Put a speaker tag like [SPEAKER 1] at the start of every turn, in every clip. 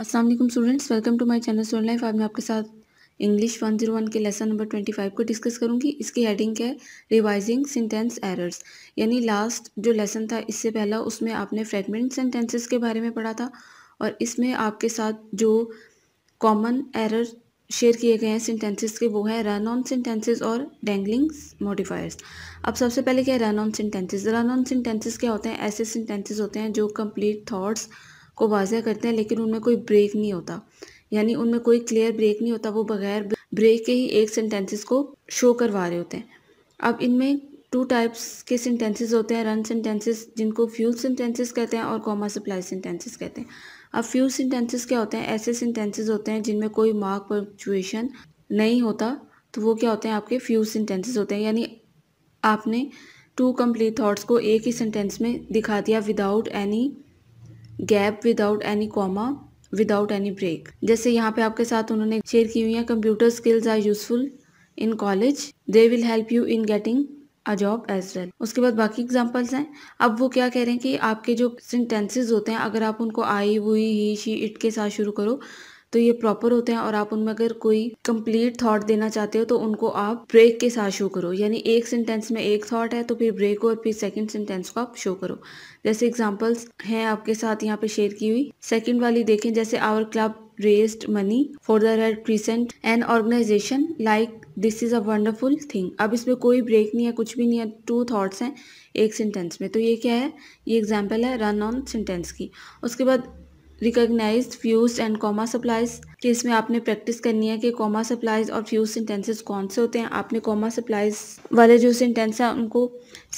[SPEAKER 1] Aslam students welcome to my channel student life आज मैं आपके साथ इंग्लिश 101 के लेसन नंबर 25 को डिस्कस करूँगी इसकी हेडिंग है रिवाइजिंग सेंटेंस एरर्स यानी लास्ट जो लेसन था इससे पहला उसमें आपने फ्रेगमेंट सेंटेंसेस के बारे में पढ़ा था और इसमें आपके साथ जो कॉमन एरर शेयर किए गए हैं सेंटेंसेस के वो है रन ऑन सेंटेंसेस और डेंगलिंग मॉडिफायर्स अब सबसे पहले क्या है run on sentences run on sentences क्या होते हैं ऐसे सेंटेंसेस होते हैं जो कंप्लीट थाट्स को वाजिया करते हैं लेकिन उनमें कोई ब्रेक नहीं होता यानी उनमें कोई क्लियर ब्रेक नहीं होता वो बगैर ब्रेक के ही एक सेंटेंसेस को शो करवा रहे होते हैं अब इनमें टू टाइप्स के सेंटेंसेस होते हैं रन सेंटेंसेस जिनको फ्यूल सेंटेंसेस कहते हैं और कॉमा सप्लाई सेंटेंसेस कहते हैं अब फ्यूल सेंटेंसेस क्या होते हैं ऐसे सेंटेंसेस होते हैं जिनमें कोई मार्क पंक्चुएशन नहीं होता तो वो क्या होते हैं आपके फ्यूल सेंटेंसेस होते हैं यानी आपने टू कम्प्लीट थाट्स को एक ही सेंटेंस में दिखा दिया without any gap without any comma without any break जैसे यहाँ पे आपके साथ उन्होंने शेयर की हुई है computer skills are useful in college they will help you in getting a job as well उसके बाद बाकी एग्जाम्पल्स हैं अब वो क्या कह रहे हैं कि आपके जो सेंटेंसेज होते हैं अगर आप उनको I we he she it के साथ शुरू करो तो ये प्रॉपर होते हैं और आप उनमें अगर कोई कंप्लीट थॉट देना चाहते हो तो उनको आप ब्रेक के साथ शो करो यानी एक सेंटेंस में एक थॉट है तो फिर ब्रेक हो और फिर सेकंड सेंटेंस को आप शो करो जैसे एग्जांपल्स हैं आपके साथ यहाँ पे शेयर की हुई सेकंड वाली देखें जैसे our club raised money for the red crescent and organisation like this is a wonderful thing अब इसमें कोई ब्रेक नहीं है कुछ भी नहीं है टू थाट्स हैं एक सेंटेंस में तो ये क्या है ये एग्जाम्पल है रन ऑन सेंटेंस की उसके बाद recognise fused and comma splices कि इसमें आपने प्रैक्टिस करनी है कि कॉमा सप्लाइज और फ्यूज सेंटेंसेस कौन से होते हैं आपने कॉमा सप्लाइज वाले जो सेंटेंस हैं उनको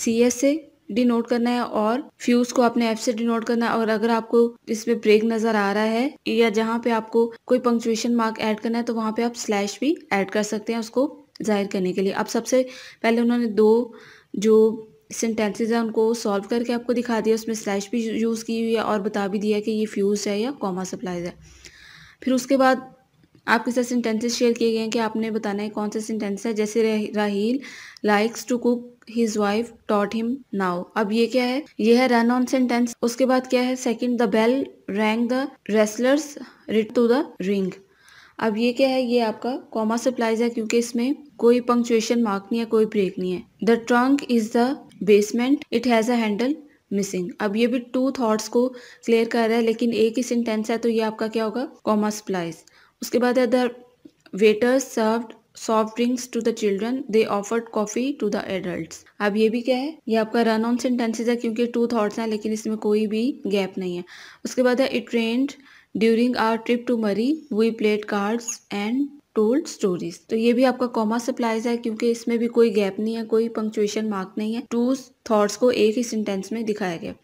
[SPEAKER 1] सी एस से डिनोट करना है और फ्यूज को अपने ऐप से डिनोट करना है और अगर आपको इसमें ब्रेक नजर आ रहा है या जहाँ पे आपको कोई पंक्चुएशन मार्क ऐड करना है तो वहाँ पे आप स्लैश भी ऐड कर सकते हैं उसको जाहिर करने के लिए अब सबसे पहले उन्होंने दो जो सेंटेंसेज हैं उनको सॉल्व करके आपको दिखा दिया उसमें स्लैश भी यूज़ की हुई है और बता भी दिया कि ये फ्यूज़ है या कॉमा सप्लाइज है फिर उसके बाद आपके साथ सेंटेंसेज शेयर किए गए हैं कि आपने बताना है कौन सा सेंटेंस है जैसे Raheel likes to cook his wife taught him now अब ये क्या है ये है रन ऑन सेंटेंस उसके बाद क्या है second the bell rang the wrestlers writ to the ring अब ये क्या है ये आपका कॉमा सप्लाइज है क्योंकि इसमें कोई पंक्चुएशन मार्क नहीं है कोई ब्रेक नहीं है the trunk is the basement it has a handle missing अब ये भी टू थॉट्स को क्लियर कर रहा है लेकिन एक ही सेंटेंस है तो ये आपका क्या होगा कॉमा स्प्लाइस उसके बाद है the waiters served soft drinks to the children they offered coffee to the adult अब ये भी क्या है ये आपका रन ऑन सेंटेंसेज है क्योंकि टू थॉट्स हैं लेकिन इसमें कोई भी गैप नहीं है उसके बाद है it rained during our trip to Murree we played cards and told stories तो ये भी आपका कॉमा सप्लाइज है क्योंकि इसमें भी कोई गैप नहीं है कोई पंक्चुएशन मार्क नहीं है टू थॉट्स को एक ही सेंटेंस में दिखाया गया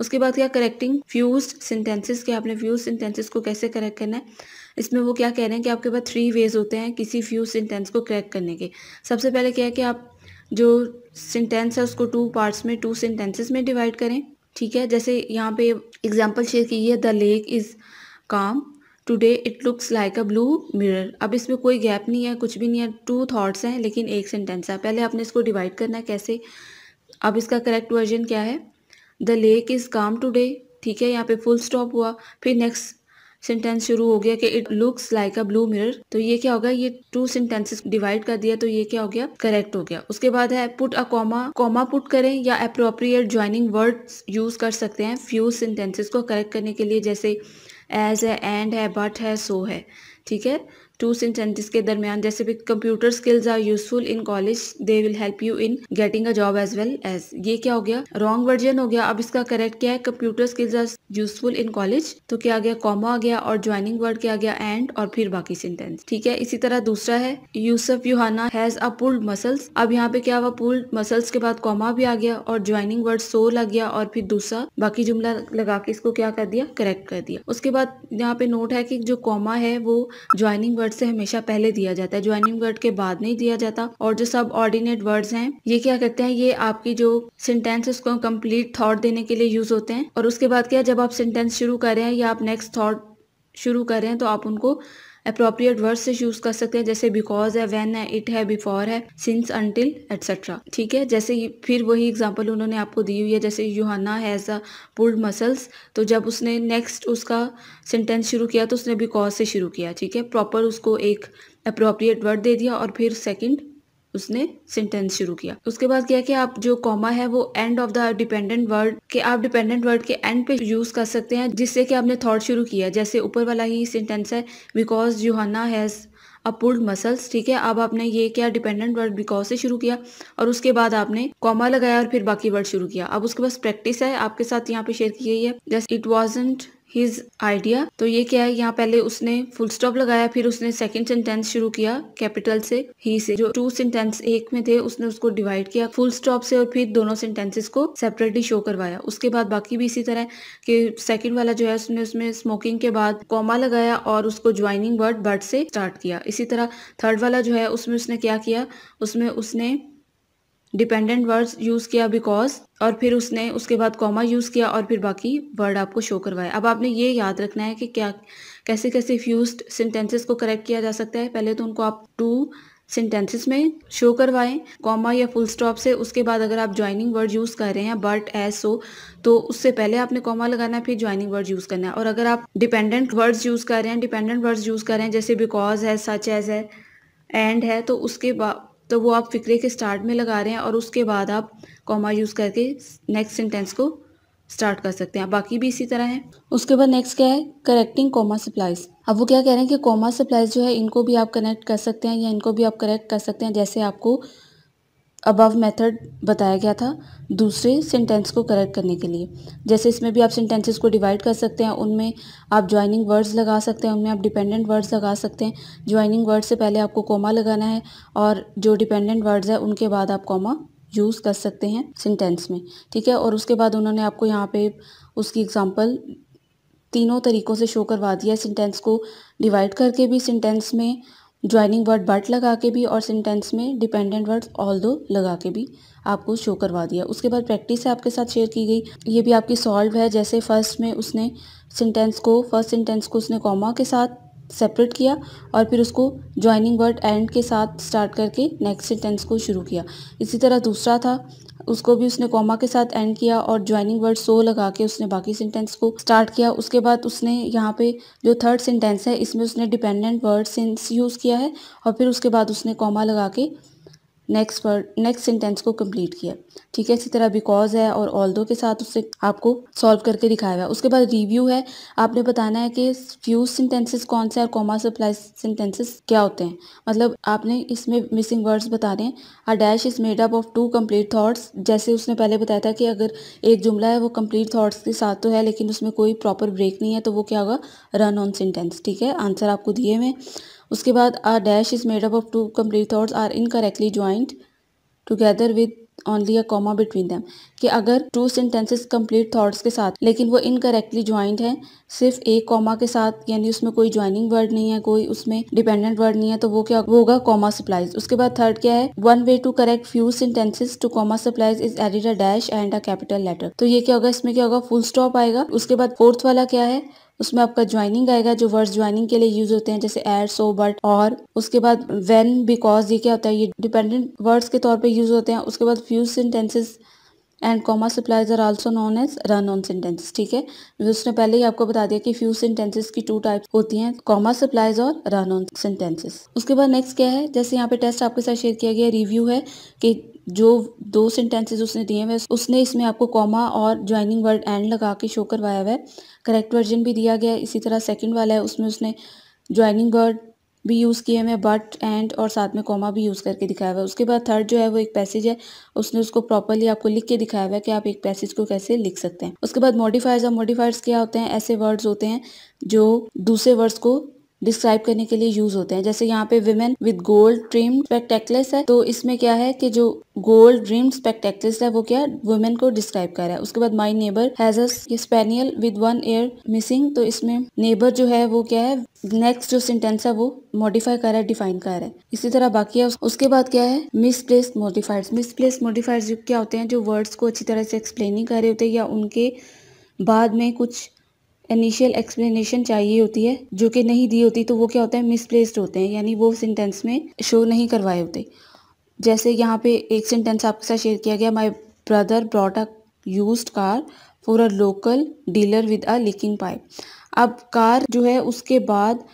[SPEAKER 1] उसके बाद क्या करेक्टिंग फ्यूज सेंटेंसेस के आपने फ्यूज सेंटेंसेस को कैसे करेक्ट करना है इसमें वो क्या कह रहे हैं कि आपके पास थ्री वेज होते हैं किसी फ्यूज सेंटेंस को करेक्ट करने के सबसे पहले क्या है कि आप जो सेंटेंस है उसको टू पार्ट्स में टू सेंटेंसेस में डिवाइड करें ठीक है जैसे यहाँ पे एग्जाम्पल शेयर की है the lake is calm today it looks like a blue mirror अब इसमें कोई गैप नहीं है कुछ भी नहीं है टू थाट्स हैं लेकिन एक सेंटेंस है पहले आपने इसको डिवाइड करना है कैसे अब इसका करेक्ट वर्जन क्या है the lake is calm today ठीक है यहाँ पे फुल स्टॉप हुआ फिर नेक्स्ट सेंटेंस शुरू हो गया कि it looks like a blue mirror तो ये क्या हो गया ये टू सेंटेंसेस डिवाइड कर दिया तो ये क्या हो गया करेक्ट हो गया उसके बाद है put a comma comma put करें या अप्रोप्रिएट ज्वाइनिंग वर्ड्स यूज कर सकते हैं फ्यू सेंटेंसेस को करेक्ट करने के लिए जैसे एज है एंड है बट है सो है ठीक है टू सेंटेंसेस के दरमियान जैसे भी computer skills are useful in college they will help you in getting a job as well as ये क्या हो गया रॉन्ग वर्जन हो गया अब इसका करेक्ट क्या है computer skills are useful in college तो क्या आ गया कॉमा आ गया और ज्वाइनिंग वर्ड क्या आ गया एंड और फिर बाकी सेंटेंस ठीक है इसी तरह दूसरा है Yousuf Youhana has a pulled muscles अब यहाँ पे क्या हुआ पुल्ड मसल्स के बाद कॉमा भी आ गया और ज्वाइनिंग वर्ड सो लग गया और फिर दूसरा बाकी जुमला लगा के इसको क्या कर दिया करेक्ट कर दिया उसके बाद यहाँ पे नोट है कि जो कॉमा है वो ज्वाइनिंग वर्ड वर्ड से हमेशा पहले दिया जाता है ज्वाइनिंग वर्ड के बाद नहीं दिया जाता और जो सब ऑर्डिनेट वर्ड्स हैं ये क्या करते हैं ये आपकी जो सेंटेंस उसको कंप्लीट थॉट देने के लिए यूज होते हैं और उसके बाद क्या जब आप सेंटेंस शुरू कर रहे हैं या आप नेक्स्ट थॉट शुरू कर रहे हैं तो आप उनको अप्रोप्रिएट वर्ड से यूज़ कर सकते हैं जैसे बिकॉज है वेन है इट है बिफोर है सिंस अंटिल एट्सेट्रा ठीक है जैसे फिर वही एग्जाम्पल उन्होंने आपको दी हुई है जैसे Youhana has a pulled muscles तो जब उसने नेक्स्ट उसका सेंटेंस शुरू किया तो उसने बिकॉज से शुरू किया ठीक है प्रॉपर उसको एक अप्रोप्रिएट वर्ड दे दिया और फिर सेकेंड उसने सेंटेंस शुरू किया उसके बाद क्या कि आप जो कॉमा है वो end of the dependent word के आप डिपेंडेंट वर्ड के एंड पे यूज कर सकते हैं जिससे कि आपने थॉट शुरू किया जैसे ऊपर वाला ही सेंटेंस है because Youhana has a muscles ठीक है अब आपने ये क्या डिपेंडेंट वर्ड बिकॉज से शुरू किया और उसके बाद आपने कॉमा लगाया और फिर बाकी वर्ड शुरू किया अब उसके पास प्रैक्टिस है आपके साथ यहाँ पे शेयर की गई है just it wasn't his idea तो ये क्या है यहाँ पहले उसने फुल स्टॉप लगाया फिर उसने सेकंड सेंटेंस शुरू किया कैपिटल से ही से जो टू सेंटेंस एक में थे उसने उसको डिवाइड किया फुल स्टॉप से और फिर दोनों सेंटेंसेस को सेपरेटली शो करवाया उसके बाद बाकी भी इसी तरह कि सेकंड वाला जो है उसने उसमें स्मोकिंग के बाद कॉमा लगाया और उसको ज्वाइनिंग वर्ड बर्ड से स्टार्ट किया इसी तरह थर्ड वाला जो है उसमें उसने क्या किया उसमें उसने डिपेंडेंट वर्ड्स यूज़ किया बिकॉज और फिर उसने उसके बाद कॉमा यूज़ किया और फिर बाकी वर्ड आपको शो करवाया अब आपने ये याद रखना है कि क्या कैसे कैसे फ्यूज सेंटेंसेस को करेक्ट किया जा सकता है पहले तो उनको आप टू सेंटेंसेस में शो करवाएं कॉमा या फुल स्टॉप से उसके बाद अगर आप ज्वाइनिंग वर्ड यूज़ कर रहे हैं बट एस सो तो उससे पहले आपने कॉमा लगाना है फिर ज्वाइनिंग वर्ड यूज़ करना है और अगर आप डिपेंडेंट वर्ड्स यूज़ कर रहे हैं डिपेंडेंट वर्ड्स यूज़ कर रहे हैं जैसे बिकॉज है सच एज है एंड है तो उसके बाद तो वो आप फिक्रे के स्टार्ट में लगा रहे हैं और उसके बाद आप कॉमा यूज़ करके नेक्स्ट सेंटेंस को स्टार्ट कर सकते हैं बाकी भी इसी तरह है उसके बाद नेक्स्ट क्या है करेक्टिंग कॉमा सप्लाइज अब वो क्या कह रहे हैं कि कॉमा सप्लाइज जो है इनको भी आप कनेक्ट कर सकते हैं या इनको भी आप करेक्ट कर सकते हैं जैसे आपको अबव मेथड बताया गया था दूसरे सेंटेंस को करेक्ट करने के लिए जैसे इसमें भी आप सेंटेंसेस को डिवाइड कर सकते हैं उनमें आप ज्वाइनिंग वर्ड्स लगा सकते हैं उनमें आप डिपेंडेंट वर्ड्स लगा सकते हैं ज्वाइनिंग वर्ड से पहले आपको कॉमा लगाना है और जो डिपेंडेंट वर्ड्स है उनके बाद आप कॉमा यूज़ कर सकते हैं सेंटेंस में ठीक है और उसके बाद उन्होंने आपको यहाँ पे उसकी एग्ज़ाम्पल तीनों तरीक़ों से शो करवा दिया सेंटेंस को डिवाइड करके भी सेंटेंस में ज्वाइनिंग वर्ड बट लगा के भी और सेंटेंस में डिपेंडेंट वर्ड ऑल दो लगा के भी आपको शो करवा दिया उसके बाद प्रैक्टिस है आपके साथ शेयर की गई ये भी आपकी सॉल्व है जैसे फर्स्ट में उसने सेंटेंस को फर्स्ट सेंटेंस को उसने कॉमा के साथ सेपरेट किया और फिर उसको ज्वाइनिंग वर्ड एंड के साथ स्टार्ट करके नेक्स्ट सेंटेंस को शुरू किया इसी तरह दूसरा था उसको भी उसने कॉमा के साथ एंड किया और ज्वाइनिंग वर्ड सो लगा के उसने बाकी सेंटेंस को स्टार्ट किया उसके बाद उसने यहाँ पे जो थर्ड सेंटेंस है इसमें उसने डिपेंडेंट वर्ड सेंस यूज़ किया है और फिर उसके बाद उसने कॉमा लगा के नेक्स्ट वर्ड नेक्स्ट सेंटेंस को कंप्लीट किया ठीक है इसी तरह बिकॉज है और ऑल दो के साथ उससे आपको सॉल्व करके दिखाया हुआ है उसके बाद रिव्यू है आपने बताना है कि फ्यूज सेंटेंसेस कौन से और कॉमा सप्लाई सेंटेंसेस क्या होते हैं मतलब आपने इसमें मिसिंग वर्ड्स बता दें a dash is made up of two complete thoughts जैसे उसने पहले बताया था कि अगर एक जुमला है वो कम्प्लीट थाट्स के साथ तो है लेकिन उसमें कोई प्रॉपर ब्रेक नहीं है तो वो क्या होगा रन ऑन सेंटेंस ठीक है आंसर आपको दिए हुए उसके बाद or dash is made up of two complete thoughts are incorrectly joint together with only a comma between them कि अगर टू सेंटेंसेस कम्प्लीट थाट्स के साथ लेकिन वो इनकरेक्टली ज्वाइंट हैं सिर्फ एक कॉमा के साथ यानी उसमें कोई ज्वाइनिंग वर्ड नहीं है कोई उसमें डिपेंडेंट वर्ड नहीं है तो वो क्या वो होगा कॉमा सप्लाइज उसके बाद थर्ड क्या है वन वे टू करेक्ट फ्यू sentences to comma splices is added a dash and a capital letter तो ये क्या होगा इसमें क्या होगा फुल स्टॉप आएगा उसके बाद फोर्थ वाला क्या है उसमें आपका ज्वाइनिंग आएगा जो वर्ड ज्वाइनिंग के लिए यूज होते हैं जैसे एयर सो बट और उसके बाद वेन बिकॉज ये क्या होता है ये डिपेंडेंट वर्ड्स के तौर पर यूज होते हैं उसके बाद fused sentences and comma splices are also known as run on sentences ठीक है तो उसने पहले ही आपको बता दिया कि फ्यू सेंटेंसेज की टू टाइप होती हैं कॉमा सप्लाइज और रन ऑन सेंटेंसेज उसके बाद नेक्स्ट क्या है जैसे यहाँ पे टेस्ट आपके साथ शेयर किया गया रिव्यू है कि जो दो सेंटेंसेस उसने दिए हुए उसने इसमें आपको कॉमा और ज्वाइनिंग वर्ड एंड लगा के शो करवाया हुआ है करेक्ट वर्जन भी दिया गया इसी तरह सेकंड वाला है उसमें उसने ज्वाइनिंग वर्ड भी यूज़ किए हुए बट एंड और साथ में कॉमा भी यूज़ करके दिखाया हुआ है उसके बाद थर्ड जो है वो एक पैसेज है उसने उसको प्रॉपरली आपको लिख के दिखाया हुआ है कि आप एक पैसेज को कैसे लिख सकते हैं उसके बाद मॉडिफायर्स और मॉडिफायर्स क्या होते हैं ऐसे वर्ड्स होते हैं जो दूसरे वर्ड्स को डिस्क्राइब करने के लिए यूज होते हैं जैसे यहाँ पे विमेन विद गोल्ड ड्रीम स्पेक्टेकलेस है तो इसमें क्या है कि जो गोल्ड ड्रीम स्पेक्टेकलेस है वो क्या वुमेन को डिस्क्राइब कर रहा है उसके बाद my neighbour has spaniel with one ear missing तो इसमें नेबर जो है वो क्या है नेक्स्ट जो सेंटेंस है वो मॉडिफाई कर रहा है डिफाइन कर रहा है इसी तरह बाकी है उसके बाद क्या है मिसप्लेस मॉडिफायर्स मिसप्लेस मोडिफाइड क्या होते हैं जो वर्ड्स को अच्छी तरह से एक्सप्लेन नहीं कर रहे होते या उनके बाद में कुछ इनिशियल एक्सप्लेनेशन चाहिए होती है जो कि नहीं दी होती तो वो क्या होता है मिसप्लेस्ड होते हैं यानी वो सेंटेंस में शो नहीं करवाए होते जैसे यहाँ पे एक सेंटेंस आपके साथ शेयर किया गया my brother brought a used car for a local dealer with a leaking pipe अब कार जो है उसके बाद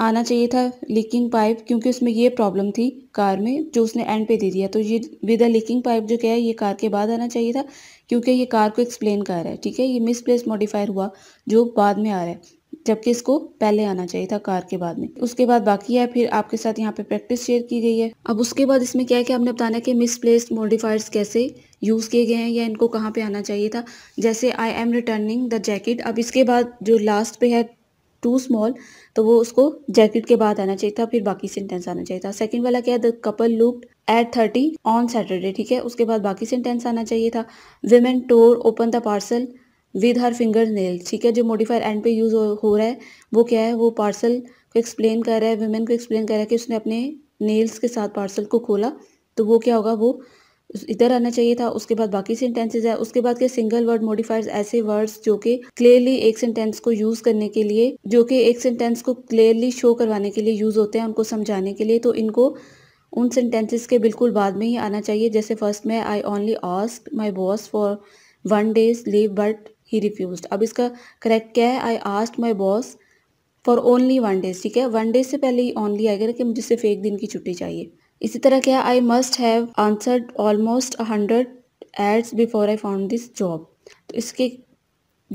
[SPEAKER 1] आना चाहिए था लीकिंग पाइप क्योंकि उसमें ये प्रॉब्लम थी कार में जो उसने एंड पे दे दिया तो ये विद अ लीकिंग पाइप जो क्या है ये कार के बाद आना चाहिए था क्योंकि ये कार को एक्सप्लेन कर रहा है ठीक है ये मिसप्लेस मॉडिफायर हुआ जो बाद में आ रहा है जबकि इसको पहले आना चाहिए था कार के बाद में उसके बाद बाकी है फिर आपके साथ यहाँ पे प्रैक्टिस शेयर की गई है अब उसके बाद इसमें क्या है कि आपने बताना है कि मिसप्लेस्ड मॉडिफायर्स कैसे यूज़ किए गए हैं या इनको कहाँ पे आना चाहिए था जैसे I am returning the jacket अब इसके बाद जो लास्ट पे है टू स्मॉल तो वो उसको जैकेट के बाद आना चाहिए था फिर बाकी सेंटेंस आना चाहिए था सेकंड वाला क्या है the couple look at thirty on Saturday ठीक है उसके बाद बाकी सेंटेंस आना चाहिए था women tore open the parcel with her finger nail ठीक है जो मोडिफाइड एंड पे यूज़ हो, हो रहा है वो क्या है वो पार्सल को एक्सप्लेन कर रहा है वेमेन को एक्सप्लेन कर रहा है कि उसने अपने नेल्स के साथ पार्सल को खोला तो वो क्या होगा वो इधर आना चाहिए था उसके बाद बाकी सेंटेंसेज है उसके बाद के सिंगल वर्ड मोडिफायर्स ऐसे वर्ड्स जो कि क्लियरली एक सेंटेंस को यूज करने के लिए जो कि एक सेंटेंस को क्लियरली शो करवाने के लिए यूज होते हैं उनको समझाने के लिए तो इनको उन सेंटेंसेस के बिल्कुल बाद में ही आना चाहिए जैसे फर्स्ट में I only ask my boss for one day's leave but he refuse अब इसका करेक्ट क्या है I ask my boss for only one day's ठीक है वन डेज से पहले ही ओनली आएगा कि मुझे सिर्फ एक दिन की छुट्टी चाहिए इसी तरह क्या I must have answered almost hundred ads before I found this job तो इसके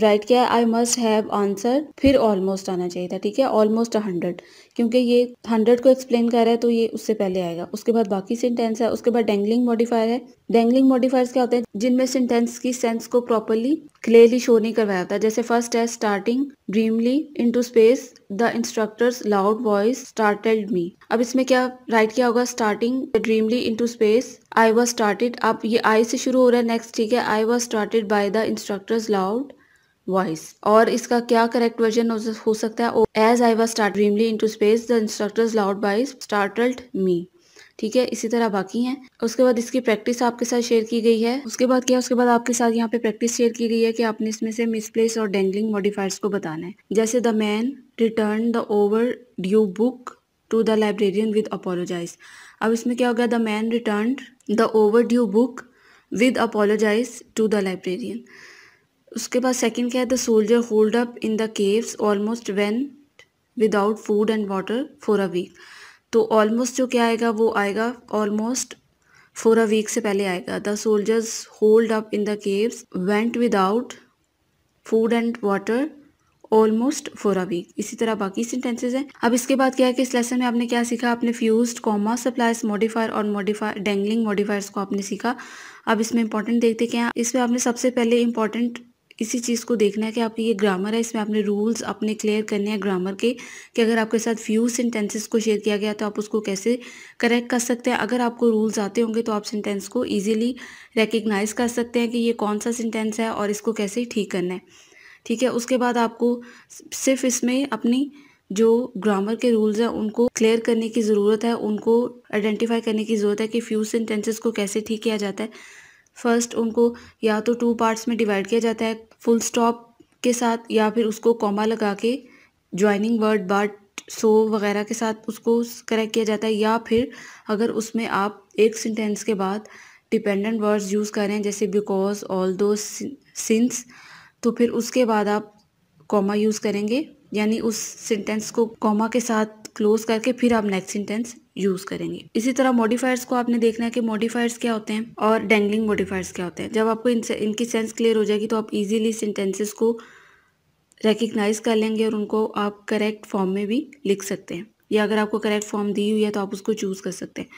[SPEAKER 1] राइट क्या है आई मस्ट हैव आंसर फिर ऑलमोस्ट आना चाहिए था ठीक है ऑलमोस्ट हंड्रेड क्योंकि ये हंड्रेड को एक्सप्लेन कर रहा है तो ये उससे पहले आएगा उसके बाद बाकी सेंटेंस है उसके बाद डेंगलिंग मॉडिफायर है डेंगलिंग मॉडिफायर्स क्या होते हैं जिनमें सेंटेंस की सेंस को प्रॉपरली क्लियरली शो नहीं करवाया होता जैसे फर्स्ट है staring dreamily into space the instructor's loud voice startled me अब इसमें क्या राइट क्या होगा staring dreamily into space I was startled अब ये आई से शुरू हो रहा है नेक्स्ट ठीक है I was startled by the instructor's loud voice और इसका क्या करेक्ट वर्जन हो सकता है as I was staring dreamily into space the instructor loud by startled me ठीक है इसी तरह बाकी हैं उसके बाद इसकी प्रैक्टिस आपके साथ शेयर की गई है उसके बाद क्या उसके बाद आपके साथ यहाँ पे प्रैक्टिस शेयर की गई है कि आपने इसमें से मिसप्लेस और डेंगलिंग मॉडिफायर्स को बताना है जैसे the man return the overdue book to the librarian with apologies अब इसमें क्या हो गया the man return the overdue book with apologies to the librarian उसके बाद सेकंड क्या है the soldier holed up in the caves almost went without food and water for a week तो ऑलमोस्ट जो क्या आएगा वो आएगा ऑलमोस्ट फॉर अ वीक से पहले आएगा the soldiers holed up in the caves went without food and water almost for a week इसी तरह बाकी सेंटेंसेज हैं अब इसके बाद क्या है कि इस लेसन में आपने क्या सीखा आपने फ्यूज कॉमा सप्लाइज मॉडिफायर और मॉडिफायर डेंगलिंग मॉडिफायर्स को आपने सीखा अब इसमें इंपॉर्टेंट देखते क्या इसमें आपने सबसे पहले इंपॉर्टेंट इसी चीज़ को देखना है कि आपकी ये ग्रामर है इसमें आपने रूल्स अपने क्लियर करने हैं ग्रामर के कि अगर आपके साथ फ्यू सेंटेंसेस को शेयर किया गया तो आप उसको कैसे करेक्ट कर सकते हैं अगर आपको रूल्स आते होंगे तो आप सेंटेंस को इजीली रिकग्नाइज कर सकते हैं कि ये कौन सा सेंटेंस है और इसको कैसे ठीक करना है ठीक है उसके बाद आपको सिर्फ इसमें अपनी जो ग्रामर के रूल्स हैं उनको क्लियर करने की ज़रूरत है उनको आइडेंटिफाई करने की ज़रूरत है कि फ्यू सेंटेंसेस को कैसे ठीक किया जाता है फर्स्ट उनको या तो टू पार्ट्स में डिवाइड किया जाता है फुल स्टॉप के साथ या फिर उसको कॉमा लगा के ज्वाइनिंग वर्ड बट सो वगैरह के साथ उसको करेक्ट किया जाता है या फिर अगर उसमें आप एक सेंटेंस के बाद डिपेंडेंट वर्ड्स यूज़ करें जैसे बिकॉज ऑल दो सिंस तो फिर उसके बाद आप कॉमा यूज़ करेंगे यानी उस सेंटेंस को कॉमा के साथ क्लोज करके फिर आप नेक्स्ट सेंटेंस यूज करेंगे इसी तरह मॉडिफायर्स को आपने देखना है कि मॉडिफायर्स क्या होते हैं और डेंगलिंग मॉडिफायर्स क्या होते हैं जब आपको इन, इनकी सेंस क्लियर हो जाएगी तो आप इजीली सेंटेंसेस को रिकग्नाइज कर लेंगे और उनको आप करेक्ट फॉर्म में भी लिख सकते हैं या अगर आपको करेक्ट फॉर्म दी हुई है तो आप उसको चूज़ कर सकते हैं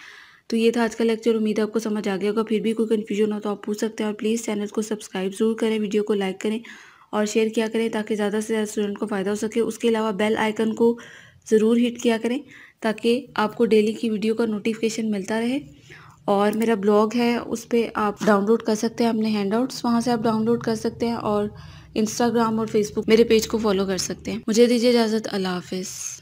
[SPEAKER 1] तो ये था आज का लेक्चर उम्मीद आपको समझ आ गया होगा फिर भी कोई कन्फ्यूजन हो तो आप पूछ सकते हैं और प्लीज़ चैनल को सब्सक्राइब जरूर करें वीडियो को लाइक करें और शेयर किया करें ताकि ज़्यादा से ज़्यादा स्टूडेंट को फ़ायदा हो सके उसके अलावा बेल आइकन को ज़रूर हिट किया करें ताकि आपको डेली की वीडियो का नोटिफिकेशन मिलता रहे और मेरा ब्लॉग है उस पर आप डाउनलोड कर सकते हैं अपने हैंड आउट्स वहाँ से आप डाउनलोड कर सकते हैं और इंस्टाग्राम और फेसबुक मेरे पेज को फॉलो कर सकते हैं मुझे दीजिए इजाज़त अल्लाह हाफ़